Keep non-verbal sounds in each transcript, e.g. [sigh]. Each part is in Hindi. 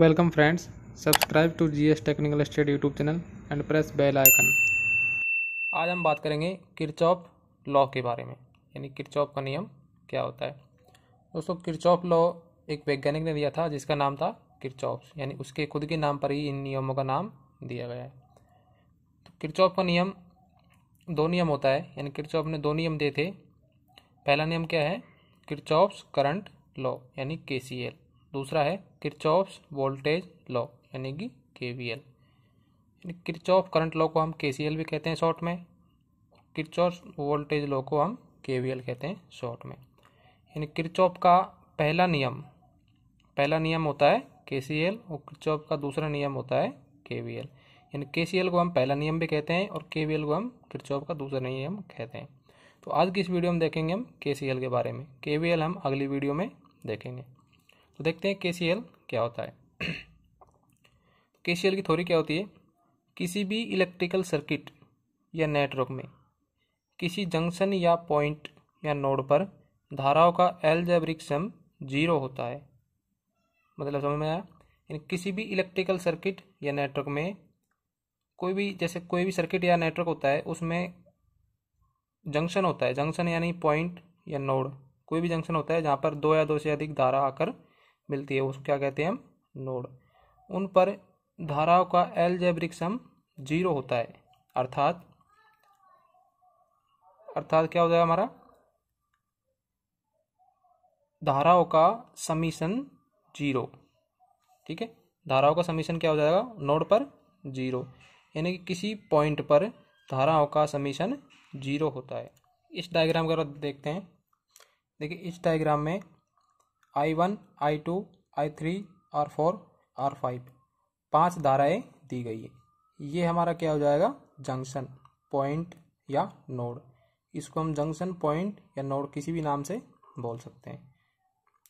welcome friends subscribe to G S technical state YouTube channel and press bell icon आज हम बात करेंगे किरचॉप लॉ के बारे में यानी किरचॉप का नियम क्या होता है दोस्तों किरचॉप लॉ एक वैज्ञानिक ने दिया था जिसका नाम था किरचॉप यानी उसके खुद के नाम पर ही इन नियमों का नाम दिया गया है तो किरचॉप का नियम दो नियम होता है यानी किरचॉप ने दो नियम दिए थे पहला नियम क्या है किरचॉप्स करंट लॉ यानी के सी एल दूसरा है किरचॉफ्स वोल्टेज लॉ यानी कि के वी एल यानी किरचॉफ करंट लॉ को हम के सी एल भी कहते हैं शॉर्ट में किरचॉफ वोल्टेज लॉ को हम के वी एल कहते हैं शॉर्ट में यानी किरचॉफ का पहला नियम पहला नियम होता है के सी एल और किरचॉफ का दूसरा नियम होता है के वी एल यानी के सी एल को हम पहला नियम भी कहते हैं और के वी एल को हम किरचॉफ का दूसरा नियम कहते हैं तो आज की इस वीडियो में देखेंगे हम के सी एल के बारे में के वी एल हम अगली वीडियो में देखेंगे तो देखते हैं के क्या होता है [clears throat] तो के की थोड़ी क्या होती है किसी भी इलेक्ट्रिकल सर्किट या नेटवर्क में किसी जंक्शन या पॉइंट या नोड पर धाराओं का एल्जेब्रिक सम जीरो होता है मतलब समझ में आया यानी किसी भी इलेक्ट्रिकल सर्किट या नेटवर्क में कोई भी जैसे कोई भी सर्किट या नेटवर्क होता है उसमें जंक्शन होता है जंक्शन यानी पॉइंट या नोड कोई भी जंक्शन होता है जहाँ पर दो या दो से अधिक धारा आकर मिलती है उसको क्या कहते हैं हम नोड उन पर धाराओं का एलजेब्रिक सम जीरो होता है अर्थात अर्थात क्या हो जाएगा हमारा धाराओं का समीशन जीरो ठीक है धाराओं का समीशन क्या हो जाएगा नोड पर जीरो यानी कि किसी पॉइंट पर धाराओं का समीशन जीरो होता है इस डायग्राम का देखते हैं देखिए इस डायग्राम में I one I two I three R four R five पाँच धाराएँ दी गई है ये हमारा क्या हो जाएगा जंक्शन पॉइंट या नोड इसको हम जंक्शन पॉइंट या नोड किसी भी नाम से बोल सकते हैं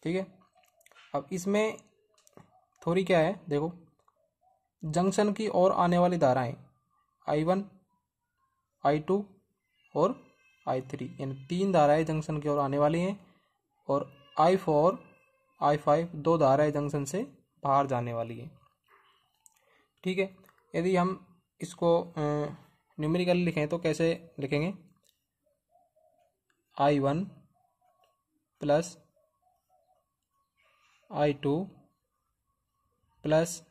ठीक है अब इसमें थोड़ी क्या है देखो जंक्शन की ओर आने वाली धाराएं आई वन आई टू और आई थ्री यानी तीन धाराएं जंक्शन की ओर आने वाली हैं और आई फोर आई फाइव दो है जंक्शन से बाहर जाने वाली है ठीक है यदि हम इसको न्यूमेरिकली लिखें तो कैसे लिखेंगे I one plus I two plus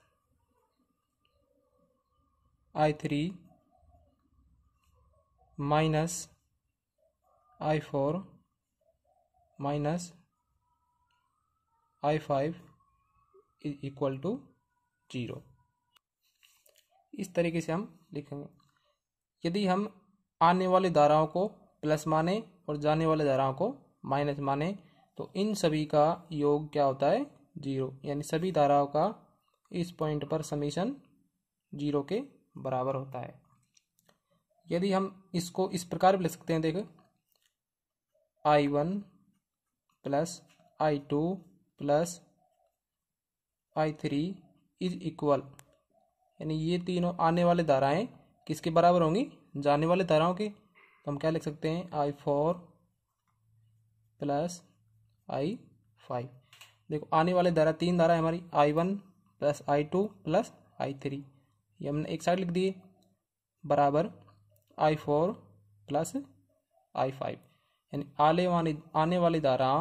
I three minus I four minus I five is equal to zero इस तरीके से हम लिखेंगे यदि हम आने वाली धाराओं को प्लस माने और जाने वाले धाराओं को माइनस माने तो इन सभी का योग क्या होता है जीरो यानी सभी धाराओं का इस पॉइंट पर समीशन जीरो के बराबर होता है यदि हम इसको इस प्रकार भी लिख सकते हैं देख I one plus I two plus I three is equal यानी ये तीनों आने वाले धाराएं किसके बराबर होंगी जाने वाले धाराओं के तो हम क्या लिख सकते हैं I four plus I five देखो आने वाले धारा तीन धारा है हमारी I one plus I two plus I three ये हमने एक साइड लिख दिए बराबर I four plus I five यानी आने वाली आने वाली धारा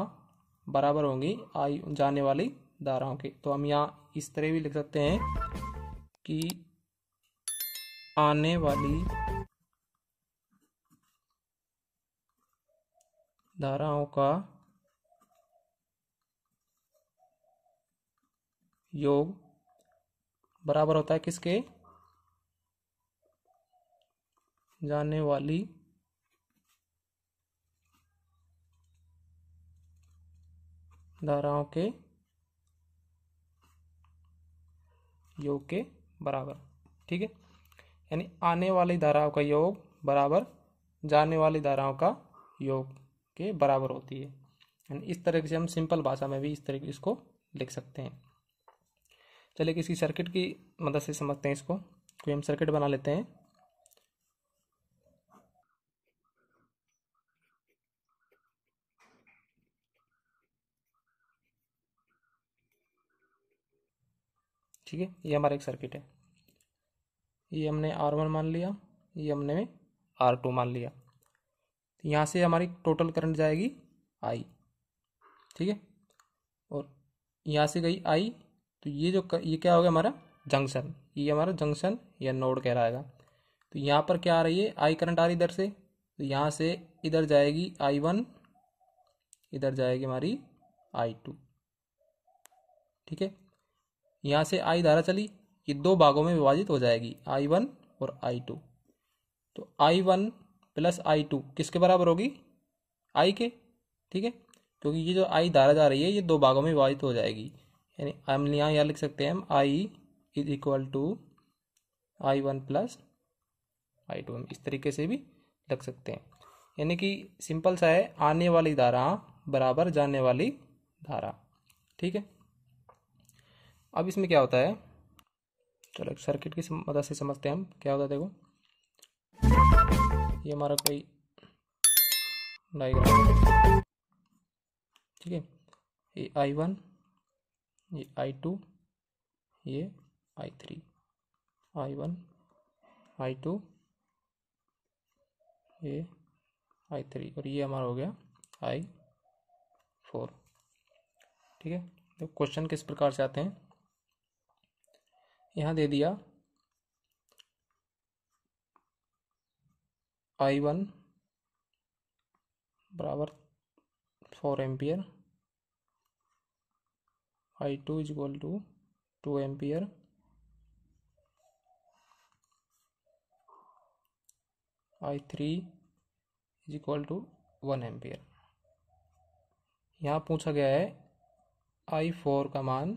बराबर होंगी आई जाने वाली धाराओं की तो हम यहाँ इस तरह भी लिख सकते हैं कि आने वाली धाराओं का योग बराबर होता है किसके जाने वाली धाराओं के योग के बराबर ठीक है यानी आने वाली धाराओं का योग बराबर जाने वाली धाराओं का योग के बराबर होती है यानी इस तरह से हम सिंपल भाषा में भी इस तरह इसको लिख सकते हैं चलिए किसी सर्किट की मदद से समझते हैं इसको कोई हम सर्किट बना लेते हैं ठीक है ये हमारा एक सर्किट है ये हमने आर वन मान लिया ये हमने आर टू मान लिया तो यहाँ से हमारी टोटल करंट जाएगी आई ठीक है और यहाँ से गई आई तो ये जो कर, ये क्या हो गया हमारा जंक्शन ये हमारा जंक्शन या नोड कहलाएगा तो यहाँ पर क्या आ रही है आई करंट आ रही इधर से तो यहाँ से इधर जाएगी आई वन इधर जाएगी हमारी आई टू ठीक है यहाँ से आई धारा चली ये दो भागों में विभाजित हो जाएगी आई वन और आई टू तो I one plus I two किसके बराबर होगी आई के ठीक है क्योंकि ये जो आई धारा जा रही है ये दो भागों में विभाजित हो जाएगी यानी हम यहाँ यहाँ लिख सकते हैं हम I is equal to I one plus I two हम इस तरीके से भी लिख सकते हैं यानी कि सिंपल सा है आने वाली धारा बराबर जाने वाली धारा ठीक है अब इसमें क्या होता है चलो सर्किट की मदद से समझते हैं हम क्या होता है देखो ये हमारा कोई डाइग्राम ठीक है ये आई वन ये आई टू ये I three I one I two ये आई थ्री और ये हमारा हो गया आई फोर ठीक है तो क्वेश्चन किस प्रकार से आते हैं यहाँ दे दिया आई वन बराबर four ampere I two is equal to two ampere I three is equal to one ampere यहाँ पूछा गया है आई फोर का मान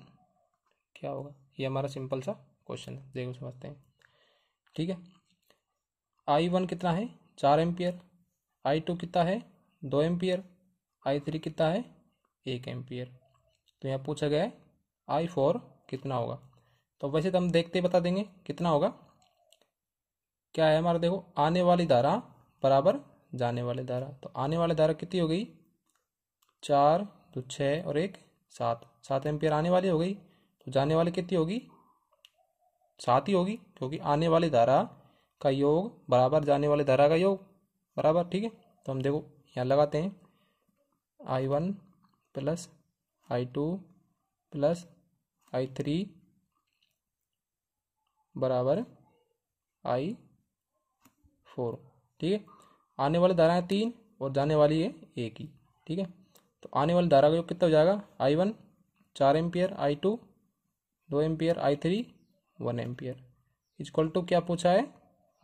क्या होगा ये हमारा सिंपल सा क्वेश्चन देखो समझते हैं ठीक है आई वन कितना है चार एम्पियर आई टू कितना है दो एम्पियर आई थ्री कितना है एक एम्पियर तो यहाँ पूछा गया है आई फोर कितना होगा तो वैसे तो हम देखते ही बता देंगे कितना होगा क्या है हमारा देखो आने वाली धारा बराबर जाने वाली धारा तो आने वाली धारा कितनी हो गई चार तो छः और एक सात सात एम्पियर आने वाली हो गई तो जाने वाली कितनी होगी साथ ही होगी क्योंकि आने वाली धारा का योग बराबर जाने वाली धारा का योग बराबर ठीक है तो हम देखो यहाँ लगाते हैं I one plus I two plus I three बराबर आई फोर ठीक है आने वाली धारा है तीन और जाने वाली है एक ही ठीक है तो आने वाली धारा का योग कितना हो जाएगा आई वन चार एम्पियर आई टू दो ampere I three one ampere equal to क्या पूछा है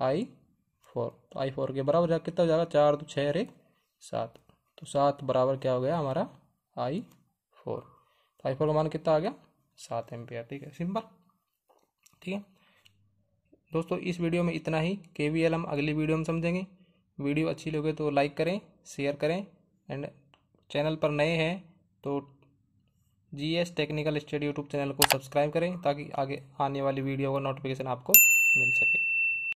आई फोर तो आई फोर के बराबर जाकर कितना हो जाएगा चार दो छः अरे सात तो सात बराबर क्या हो गया हमारा आई फोर तो आई फोर का मान कितना आ गया सात एम्पियर ठीक है सिंपल ठीक है दोस्तों इस वीडियो में इतना ही के वी एल हम अगली वीडियो में समझेंगे वीडियो अच्छी लगे तो लाइक करें शेयर करें एंड चैनल पर नए हैं तो G S technical study YouTube channel को सब्सक्राइब करें ताकि आगे आने वाली वीडियो का नोटिफिकेशन आपको मिल सके